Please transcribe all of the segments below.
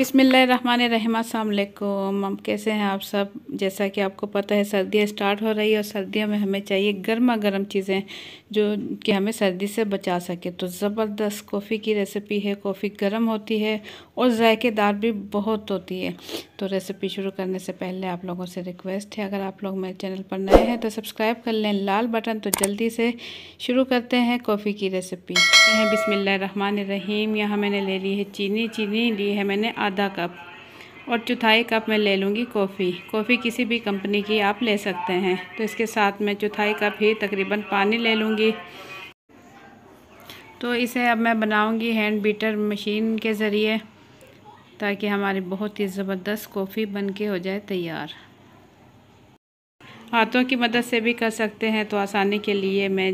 बिसमीम अल्लाम कैसे हैं आप सब जैसा कि आपको पता है सर्दियाँ स्टार्ट हो रही है और सर्दियों में हमें चाहिए गर्मा गर्म चीज़ें जो कि हमें सर्दी से बचा सके तो ज़बरदस्त कॉफ़ी की रेसिपी है कॉफ़ी गर्म होती है और ज़ायकेदार भी बहुत होती है तो रेसिपी शुरू करने से पहले आप लोगों से रिक्वेस्ट है अगर आप लोग मेरे चैनल पर नए हैं तो सब्सक्राइब कर लें लाल बटन तो जल्दी से शुरू करते हैं कॉफ़ी की रेसिपी करते हैं रहीम यहाँ मैंने ले ली है चीनी चीनी ली है मैंने आधा कप और चौथाई कप मैं ले लूँगी कॉफ़ी कॉफ़ी किसी भी कंपनी की आप ले सकते हैं तो इसके साथ मैं चौथाई कप ही तकरीबन पानी ले लूँगी तो इसे अब मैं बनाऊँगी हैंड बीटर मशीन के ज़रिए ताकि हमारी बहुत ही ज़बरदस्त कॉफ़ी बन के हो जाए तैयार हाथों की मदद से भी कर सकते हैं तो आसानी के लिए मैं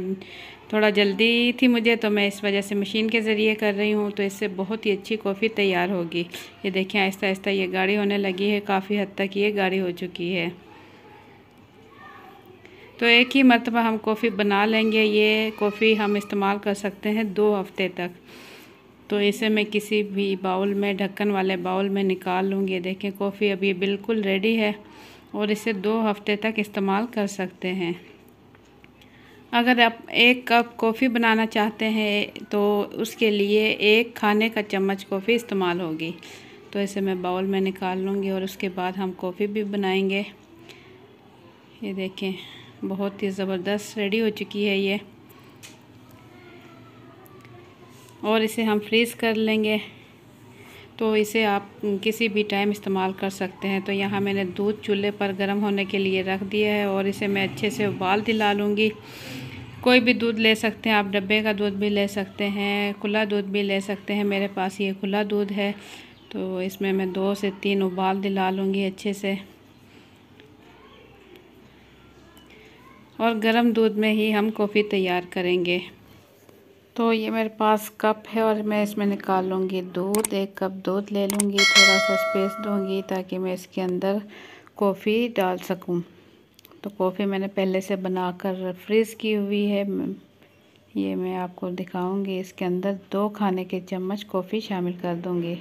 थोड़ा जल्दी थी मुझे तो मैं इस वजह से मशीन के ज़रिए कर रही हूँ तो इससे बहुत ही अच्छी कॉफ़ी तैयार होगी ये देखें आहिस्ता आहिस्ता ये गाड़ी होने लगी है काफ़ी हद तक ये गाड़ी हो चुकी है तो एक ही मरतबा हम कॉफ़ी बना लेंगे ये कॉफ़ी हम इस्तेमाल कर सकते हैं दो हफ़्ते तक तो इसे मैं किसी भी बाउल में ढक्कन वाले बाउल में निकाल लूँगी देखें कॉफ़ी अभी बिल्कुल रेडी है और इसे दो हफ़्ते तक इस्तेमाल कर सकते हैं अगर आप एक कप कॉफ़ी बनाना चाहते हैं तो उसके लिए एक खाने का चम्मच कॉफ़ी इस्तेमाल होगी तो इसे मैं बाउल में निकाल लूँगी और उसके बाद हम कॉफ़ी भी बनाएंगे ये देखें बहुत ही ज़बरदस्त रेडी हो चुकी है ये और इसे हम फ्रीज़ कर लेंगे तो इसे आप किसी भी टाइम इस्तेमाल कर सकते हैं तो यहाँ मैंने दूध चूल्हे पर गर्म होने के लिए रख दिया है और इसे मैं अच्छे से उबाल दिला लूँगी कोई भी दूध ले सकते हैं आप डब्बे का दूध भी ले सकते हैं खुला दूध भी ले सकते हैं मेरे पास ये खुला दूध है तो इसमें मैं दो से तीन उबाल दिला लूँगी अच्छे से और गरम दूध में ही हम कॉफ़ी तैयार करेंगे तो ये मेरे पास कप है और मैं इसमें निकाल लूँगी दूध एक कप दूध ले लूँगी थोड़ा सा स्पेस दूँगी ताकि मैं इसके अंदर कॉफ़ी डाल सकूँ तो कॉफ़ी मैंने पहले से बनाकर फ्रीज़ की हुई है ये मैं आपको दिखाऊंगी इसके अंदर दो खाने के चम्मच कॉफ़ी शामिल कर दूंगी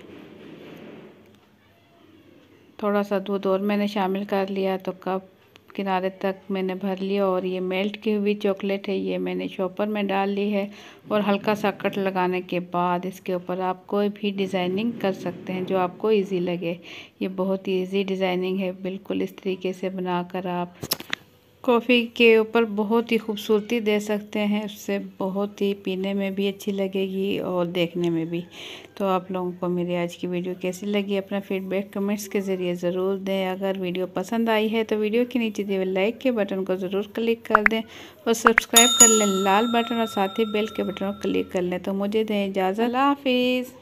थोड़ा सा दूध और मैंने शामिल कर लिया तो कप किनारे तक मैंने भर लिया और ये मेल्ट की हुई चॉकलेट है ये मैंने शॉपर में डाल ली है और हल्का सा कट लगाने के बाद इसके ऊपर आप कोई भी डिज़ाइनिंग कर सकते हैं जो आपको इजी लगे ये बहुत इजी डिज़ाइनिंग है बिल्कुल इस तरीके से बनाकर आप कॉफ़ी के ऊपर बहुत ही खूबसूरती दे सकते हैं उससे बहुत ही पीने में भी अच्छी लगेगी और देखने में भी तो आप लोगों को मेरी आज की वीडियो कैसी लगी अपना फीडबैक कमेंट्स के ज़रिए ज़रूर दें अगर वीडियो पसंद आई है तो वीडियो के नीचे दिए लाइक के बटन को ज़रूर क्लिक कर दें और सब्सक्राइब कर लें लाल बटन और साथ ही बेल के बटन को क्लिक कर लें तो मुझे दें इजाज़त हाफिज़